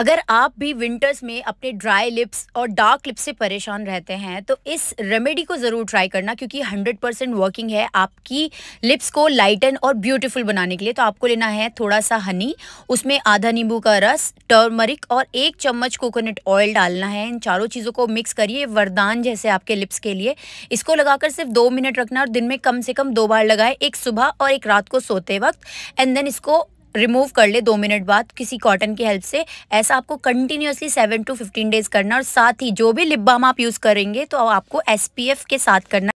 अगर आप भी विंटर्स में अपने ड्राई लिप्स और डार्क लिप्स से परेशान रहते हैं तो इस रेमेडी को ज़रूर ट्राई करना क्योंकि 100 परसेंट वर्किंग है आपकी लिप्स को लाइटन और ब्यूटीफुल बनाने के लिए तो आपको लेना है थोड़ा सा हनी उसमें आधा नींबू का रस टर्मरिक और एक चम्मच कोकोनट ऑयल डालना है इन चारों चीज़ों को मिक्स करिए वरदान जैसे आपके लिप्स के लिए इसको लगाकर सिर्फ दो मिनट रखना और दिन में कम से कम दो बार लगाए एक सुबह और एक रात को सोते वक्त एंड देन इसको रिमूव कर ले दो मिनट बाद किसी कॉटन की हेल्प से ऐसा आपको continuously seven to fifteen days करना और साथ ही जो भी लिप बाम आप यूज़ करेंगे तो आपको एस के साथ करना